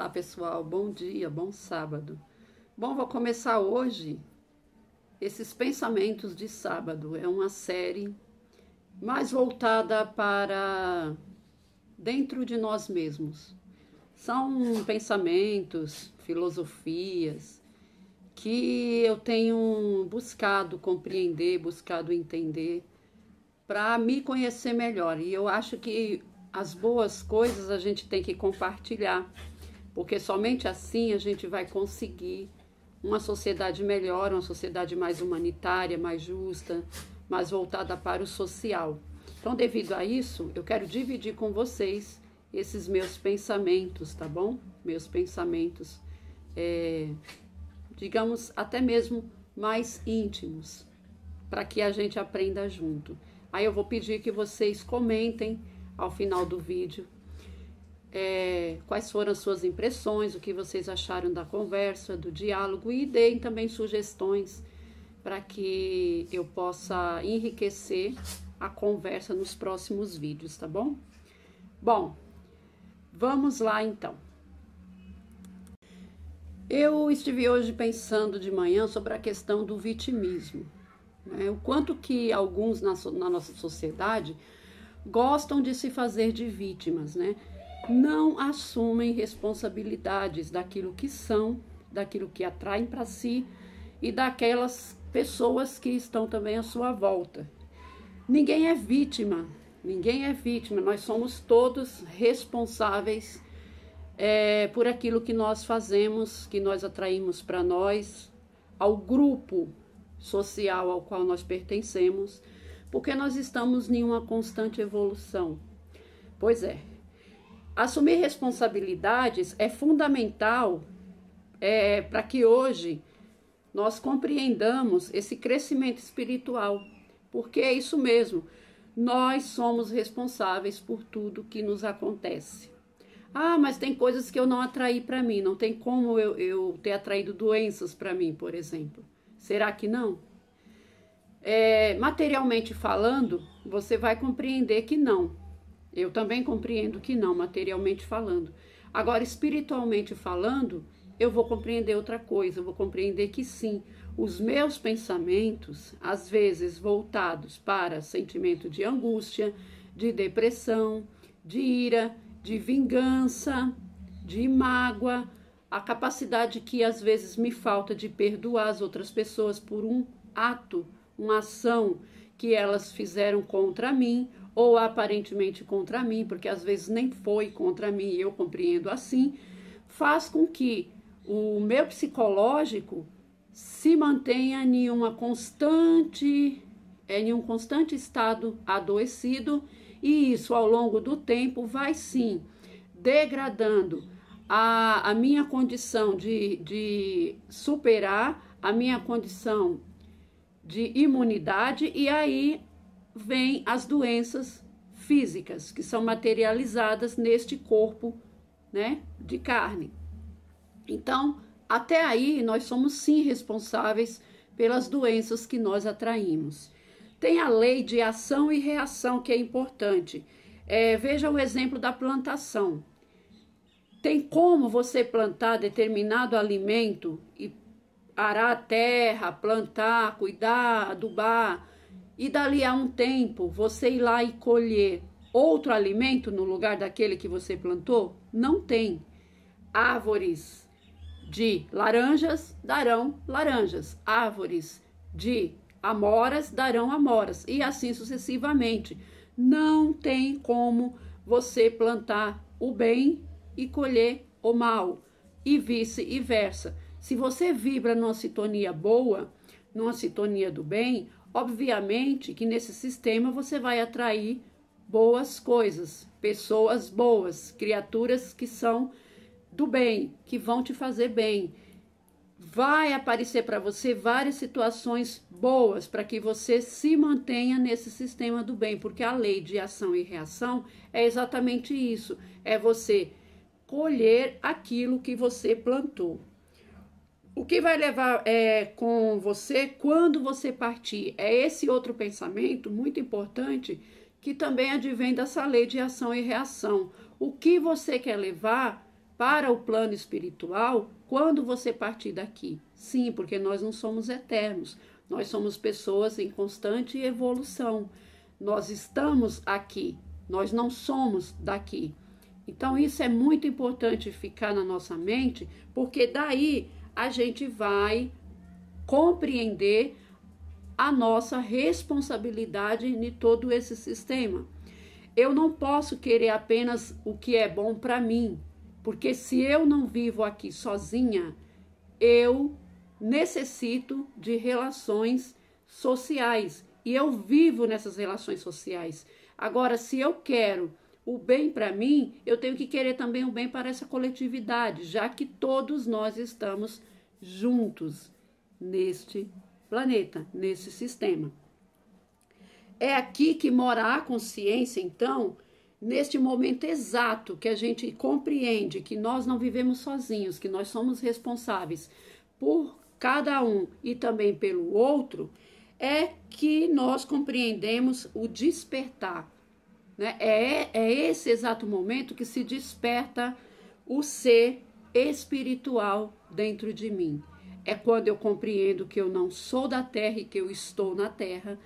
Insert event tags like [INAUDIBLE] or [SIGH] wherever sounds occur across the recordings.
Olá pessoal, bom dia, bom sábado. Bom, vou começar hoje esses pensamentos de sábado. É uma série mais voltada para dentro de nós mesmos. São pensamentos, filosofias que eu tenho buscado compreender, buscado entender para me conhecer melhor. E eu acho que as boas coisas a gente tem que compartilhar porque somente assim a gente vai conseguir uma sociedade melhor, uma sociedade mais humanitária, mais justa, mais voltada para o social. Então, devido a isso, eu quero dividir com vocês esses meus pensamentos, tá bom? Meus pensamentos, é, digamos, até mesmo mais íntimos, para que a gente aprenda junto. Aí eu vou pedir que vocês comentem ao final do vídeo é, quais foram as suas impressões, o que vocês acharam da conversa, do diálogo e deem também sugestões para que eu possa enriquecer a conversa nos próximos vídeos, tá bom? Bom, vamos lá então. Eu estive hoje pensando de manhã sobre a questão do vitimismo, né? o quanto que alguns na, na nossa sociedade gostam de se fazer de vítimas, né? não assumem responsabilidades daquilo que são, daquilo que atraem para si e daquelas pessoas que estão também à sua volta. Ninguém é vítima, ninguém é vítima, nós somos todos responsáveis é, por aquilo que nós fazemos, que nós atraímos para nós, ao grupo social ao qual nós pertencemos, porque nós estamos em uma constante evolução. Pois é, Assumir responsabilidades é fundamental é, para que hoje nós compreendamos esse crescimento espiritual, porque é isso mesmo, nós somos responsáveis por tudo que nos acontece. Ah, mas tem coisas que eu não atraí para mim, não tem como eu, eu ter atraído doenças para mim, por exemplo. Será que não? É, materialmente falando, você vai compreender que não, eu também compreendo que não, materialmente falando. Agora, espiritualmente falando, eu vou compreender outra coisa, eu vou compreender que sim, os meus pensamentos, às vezes voltados para sentimento de angústia, de depressão, de ira, de vingança, de mágoa, a capacidade que às vezes me falta de perdoar as outras pessoas por um ato, uma ação que elas fizeram contra mim ou aparentemente contra mim, porque às vezes nem foi contra mim, eu compreendo assim, faz com que o meu psicológico se mantenha em uma constante em um constante estado adoecido e isso ao longo do tempo vai sim degradando a, a minha condição de, de superar a minha condição de imunidade e aí vêm as doenças físicas, que são materializadas neste corpo né, de carne. Então, até aí, nós somos sim responsáveis pelas doenças que nós atraímos. Tem a lei de ação e reação, que é importante. É, veja o exemplo da plantação. Tem como você plantar determinado alimento e arar a terra, plantar, cuidar, adubar, e dali a um tempo você ir lá e colher outro alimento no lugar daquele que você plantou? Não tem. Árvores de laranjas darão laranjas, árvores de amoras darão amoras, e assim sucessivamente. Não tem como você plantar o bem e colher o mal, e vice-versa. Se você vibra numa sintonia boa, numa sintonia do bem, Obviamente que nesse sistema você vai atrair boas coisas, pessoas boas, criaturas que são do bem, que vão te fazer bem. Vai aparecer para você várias situações boas para que você se mantenha nesse sistema do bem, porque a lei de ação e reação é exatamente isso: é você colher aquilo que você plantou. O que vai levar é, com você quando você partir? É esse outro pensamento muito importante que também advém dessa lei de ação e reação. O que você quer levar para o plano espiritual quando você partir daqui? Sim, porque nós não somos eternos. Nós somos pessoas em constante evolução. Nós estamos aqui, nós não somos daqui. Então, isso é muito importante ficar na nossa mente, porque daí a gente vai compreender a nossa responsabilidade em todo esse sistema. Eu não posso querer apenas o que é bom para mim, porque se eu não vivo aqui sozinha, eu necessito de relações sociais e eu vivo nessas relações sociais. Agora, se eu quero o bem para mim, eu tenho que querer também o bem para essa coletividade, já que todos nós estamos juntos neste planeta, nesse sistema. É aqui que mora a consciência, então, neste momento exato que a gente compreende que nós não vivemos sozinhos, que nós somos responsáveis por cada um e também pelo outro, é que nós compreendemos o despertar né? É, é esse exato momento que se desperta o ser espiritual dentro de mim. É quando eu compreendo que eu não sou da terra e que eu estou na terra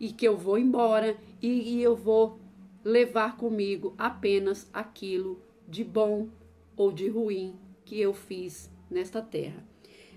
e que eu vou embora e, e eu vou levar comigo apenas aquilo de bom ou de ruim que eu fiz nesta terra.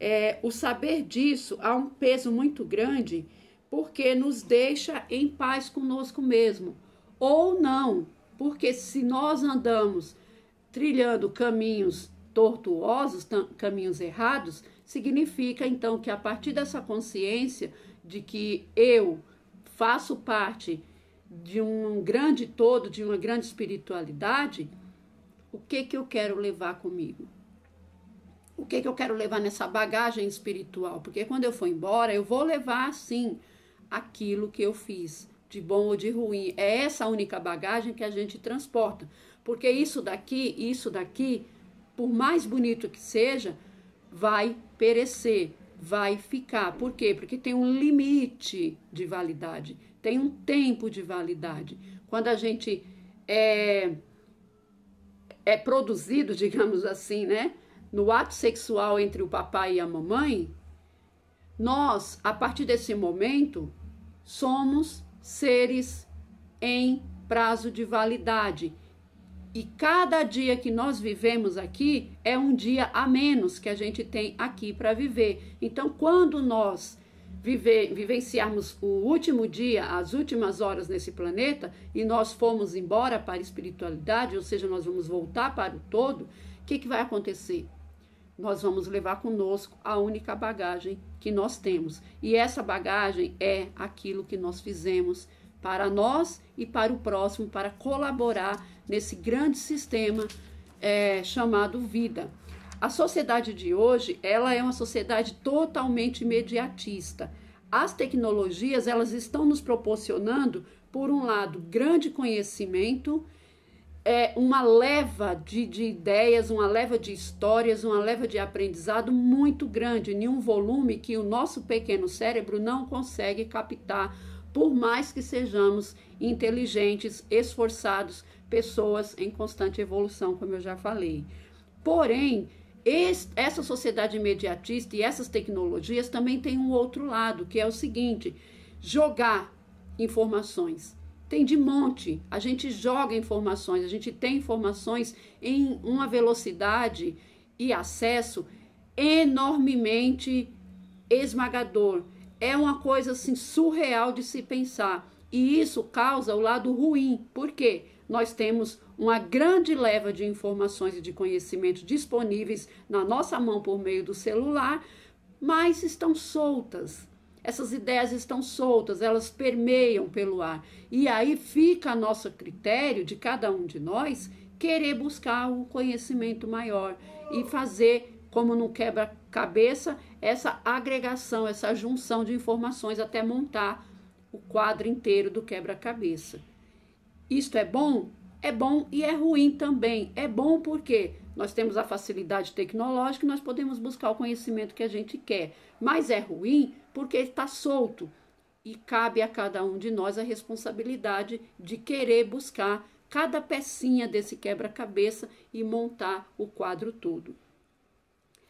É, o saber disso há um peso muito grande porque nos deixa em paz conosco mesmo ou não, porque se nós andamos trilhando caminhos tortuosos, caminhos errados, significa então que a partir dessa consciência de que eu faço parte de um grande todo, de uma grande espiritualidade, o que que eu quero levar comigo? O que que eu quero levar nessa bagagem espiritual? Porque quando eu for embora, eu vou levar sim aquilo que eu fiz, de bom ou de ruim. É essa a única bagagem que a gente transporta. Porque isso daqui, isso daqui, por mais bonito que seja, vai perecer, vai ficar. Por quê? Porque tem um limite de validade, tem um tempo de validade. Quando a gente é, é produzido, [LAUGHS] digamos assim, né? No ato sexual entre o papai e a mamãe, nós, a partir desse momento, somos seres em prazo de validade. E cada dia que nós vivemos aqui é um dia a menos que a gente tem aqui para viver. Então, quando nós viver, vivenciarmos o último dia, as últimas horas nesse planeta, e nós formos embora para a espiritualidade, ou seja, nós vamos voltar para o todo, o que, que vai acontecer? nós vamos levar conosco a única bagagem que nós temos. E essa bagagem é aquilo que nós fizemos para nós e para o próximo, para colaborar nesse grande sistema é, chamado vida. A sociedade de hoje, ela é uma sociedade totalmente imediatista. As tecnologias, elas estão nos proporcionando, por um lado, grande conhecimento, é, uma leva de, de ideias, uma leva de histórias, uma leva de aprendizado muito grande, em um volume que o nosso pequeno cérebro não consegue captar, por mais que sejamos inteligentes, esforçados, pessoas em constante evolução, como eu já falei. Porém, essa sociedade imediatista e essas tecnologias também têm um outro lado, que é o seguinte: jogar informações tem de monte. A gente joga informações, a gente tem informações em uma velocidade e acesso enormemente esmagador. É uma coisa assim surreal de se pensar. E isso causa o lado ruim, porque nós temos uma grande leva de informações e de conhecimento disponíveis na nossa mão por meio do celular, mas estão soltas, essas ideias estão soltas, elas permeiam pelo ar. E aí fica a nosso critério de cada um de nós querer buscar o um conhecimento maior e fazer como no quebra-cabeça essa agregação, essa junção de informações até montar o quadro inteiro do quebra-cabeça. Isto é bom? É bom e é ruim também. É bom porque nós temos a facilidade tecnológica e nós podemos buscar o conhecimento que a gente quer. Mas é ruim porque está solto e cabe a cada um de nós a responsabilidade de querer buscar cada pecinha desse quebra-cabeça e montar o quadro todo.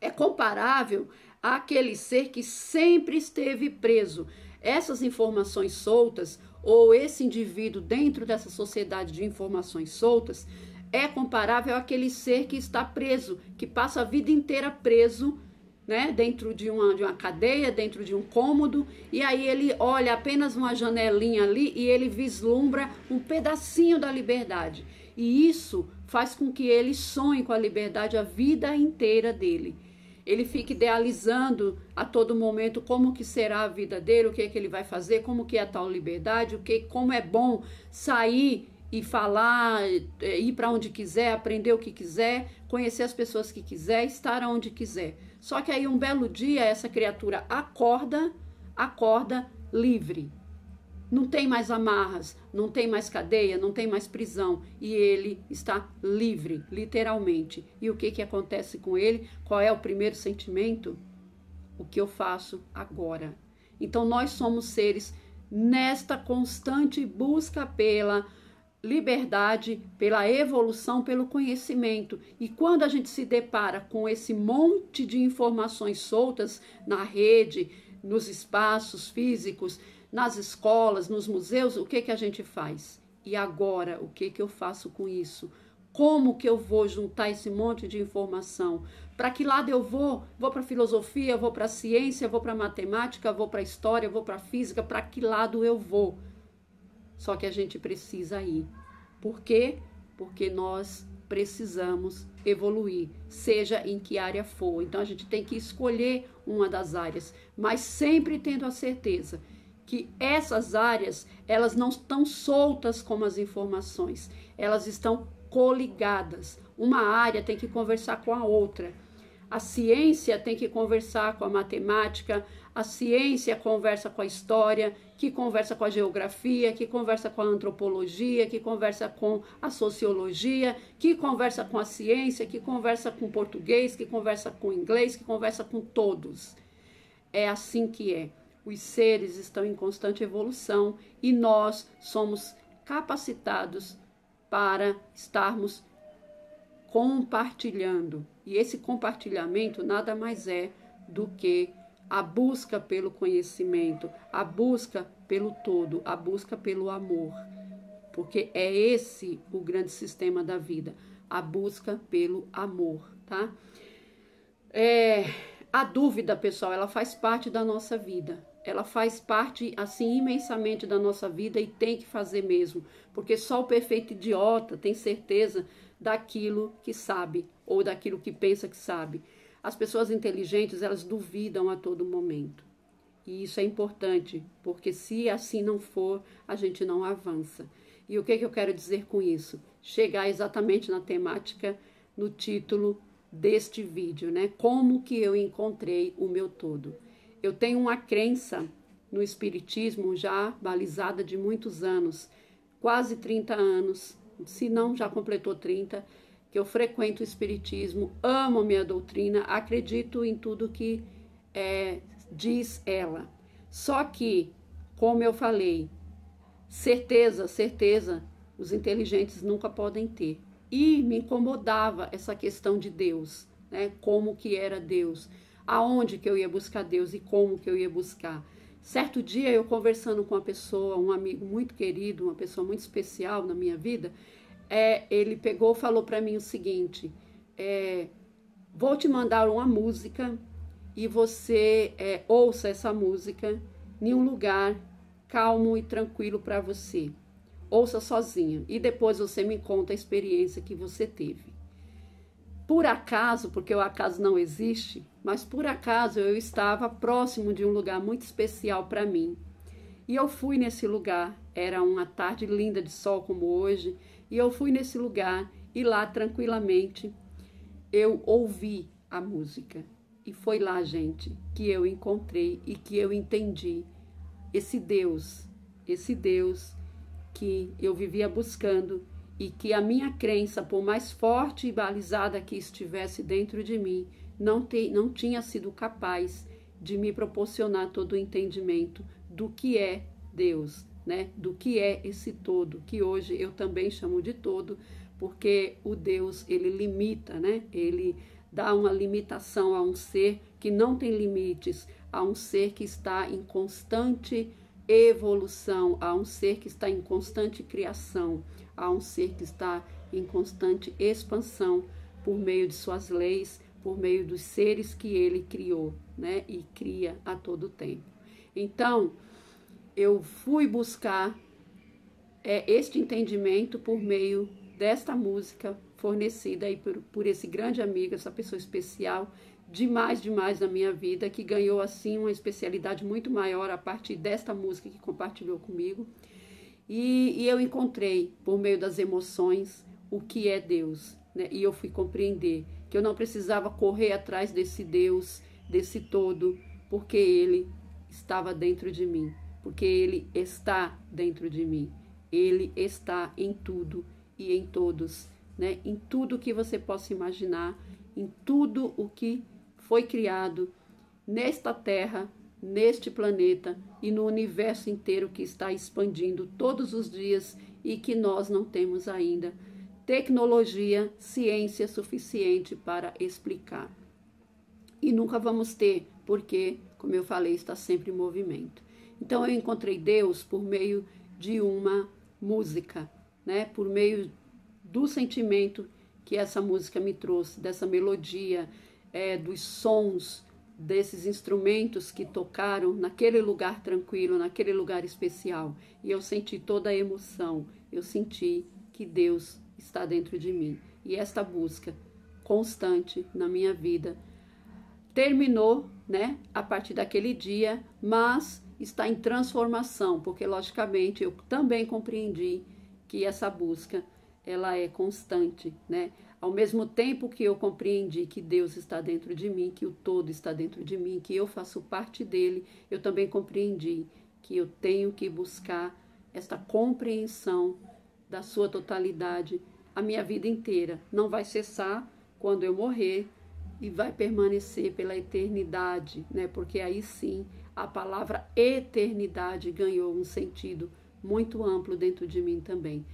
É comparável àquele ser que sempre esteve preso. Essas informações soltas ou esse indivíduo dentro dessa sociedade de informações soltas é comparável àquele ser que está preso, que passa a vida inteira preso, né, dentro de uma, de uma cadeia, dentro de um cômodo, e aí ele olha apenas uma janelinha ali e ele vislumbra um pedacinho da liberdade. E isso faz com que ele sonhe com a liberdade a vida inteira dele. Ele fica idealizando a todo momento como que será a vida dele, o que é que ele vai fazer, como que é a tal liberdade, o que como é bom sair e falar, é, ir para onde quiser, aprender o que quiser, conhecer as pessoas que quiser, estar onde quiser. Só que aí um belo dia essa criatura acorda, acorda livre. Não tem mais amarras, não tem mais cadeia, não tem mais prisão e ele está livre, literalmente. E o que que acontece com ele? Qual é o primeiro sentimento? O que eu faço agora? Então nós somos seres nesta constante busca pela liberdade pela evolução, pelo conhecimento. E quando a gente se depara com esse monte de informações soltas na rede, nos espaços físicos, nas escolas, nos museus, o que, que a gente faz? E agora, o que, que eu faço com isso? Como que eu vou juntar esse monte de informação? Para que lado eu vou? Vou para filosofia, vou para ciência, vou para matemática, vou para história, vou para física, para que lado eu vou? Só que a gente precisa ir. Por quê? Porque nós precisamos evoluir, seja em que área for. Então a gente tem que escolher uma das áreas, mas sempre tendo a certeza que essas áreas, elas não estão soltas como as informações, elas estão coligadas. Uma área tem que conversar com a outra. A ciência tem que conversar com a matemática, a ciência conversa com a história, que conversa com a geografia, que conversa com a antropologia, que conversa com a sociologia, que conversa com a ciência, que conversa com português, que conversa com inglês, que conversa com todos. É assim que é. Os seres estão em constante evolução e nós somos capacitados para estarmos compartilhando e esse compartilhamento nada mais é do que a busca pelo conhecimento, a busca pelo todo, a busca pelo amor. Porque é esse o grande sistema da vida, a busca pelo amor, tá? É, a dúvida, pessoal, ela faz parte da nossa vida. Ela faz parte, assim, imensamente da nossa vida e tem que fazer mesmo. Porque só o perfeito idiota tem certeza daquilo que sabe ou daquilo que pensa que sabe. As pessoas inteligentes, elas duvidam a todo momento. E isso é importante, porque se assim não for, a gente não avança. E o que, que eu quero dizer com isso? Chegar exatamente na temática, no título deste vídeo, né? Como que eu encontrei o meu todo? Eu tenho uma crença no espiritismo já balizada de muitos anos, quase 30 anos, se não já completou 30 que eu frequento o Espiritismo, amo minha doutrina, acredito em tudo que é, diz ela. Só que, como eu falei, certeza, certeza, os inteligentes nunca podem ter. E me incomodava essa questão de Deus, né? Como que era Deus, aonde que eu ia buscar Deus e como que eu ia buscar. Certo dia eu conversando com uma pessoa, um amigo muito querido, uma pessoa muito especial na minha vida, é, ele pegou, falou para mim o seguinte: é, vou te mandar uma música e você é, ouça essa música em um lugar calmo e tranquilo para você. Ouça sozinha e depois você me conta a experiência que você teve. Por acaso, porque o acaso não existe, mas por acaso eu estava próximo de um lugar muito especial para mim. E eu fui nesse lugar, era uma tarde linda de sol como hoje, e eu fui nesse lugar e lá tranquilamente eu ouvi a música. E foi lá, gente, que eu encontrei e que eu entendi esse Deus, esse Deus que eu vivia buscando e que a minha crença, por mais forte e balizada que estivesse dentro de mim, não, te, não tinha sido capaz de me proporcionar todo o entendimento do que é Deus, né, do que é esse todo, que hoje eu também chamo de todo, porque o Deus, ele limita, né? Ele dá uma limitação a um ser que não tem limites, a um ser que está em constante evolução, a um ser que está em constante criação, a um ser que está em constante expansão por meio de suas leis, por meio dos seres que ele criou, né? E cria a todo tempo. Então, eu fui buscar é, este entendimento por meio desta música fornecida aí por, por esse grande amigo, essa pessoa especial, demais, demais na minha vida, que ganhou assim uma especialidade muito maior a partir desta música que compartilhou comigo. E, e eu encontrei, por meio das emoções, o que é Deus. Né? E eu fui compreender que eu não precisava correr atrás desse Deus, desse todo, porque ele estava dentro de mim porque Ele está dentro de mim, Ele está em tudo e em todos, né? em tudo que você possa imaginar, em tudo o que foi criado nesta terra, neste planeta e no universo inteiro que está expandindo todos os dias e que nós não temos ainda tecnologia, ciência suficiente para explicar. E nunca vamos ter, porque, como eu falei, está sempre em movimento. Então eu encontrei Deus por meio de uma música, né? Por meio do sentimento que essa música me trouxe, dessa melodia, é, dos sons, desses instrumentos que tocaram naquele lugar tranquilo, naquele lugar especial. E eu senti toda a emoção, eu senti que Deus está dentro de mim. E esta busca constante na minha vida terminou, né, a partir daquele dia, mas está em transformação, porque logicamente eu também compreendi que essa busca ela é constante, né? Ao mesmo tempo que eu compreendi que Deus está dentro de mim, que o todo está dentro de mim, que eu faço parte dele, eu também compreendi que eu tenho que buscar esta compreensão da sua totalidade a minha vida inteira. Não vai cessar quando eu morrer, e vai permanecer pela eternidade, né? Porque aí sim a palavra eternidade ganhou um sentido muito amplo dentro de mim também.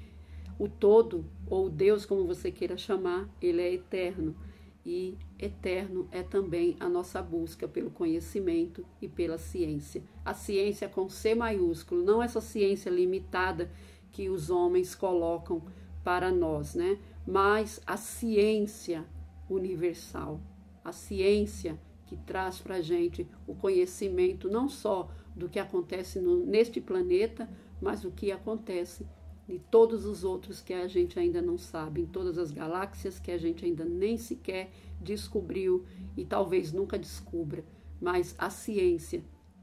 O todo, ou Deus, como você queira chamar, ele é eterno. E eterno é também a nossa busca pelo conhecimento e pela ciência. A ciência com C maiúsculo, não essa ciência limitada que os homens colocam para nós, né? Mas a ciência universal, a ciência que traz para a gente o conhecimento não só do que acontece no, neste planeta, mas o que acontece de todos os outros que a gente ainda não sabe, em todas as galáxias que a gente ainda nem sequer descobriu e talvez nunca descubra, mas a ciência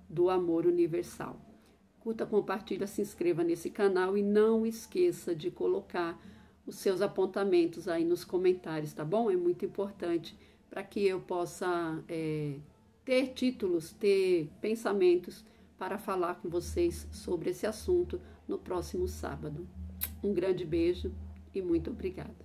do amor universal. Curta, compartilha, se inscreva nesse canal e não esqueça de colocar os seus apontamentos aí nos comentários, tá bom? É muito importante para que eu possa é, ter títulos, ter pensamentos para falar com vocês sobre esse assunto no próximo sábado. Um grande beijo e muito obrigada.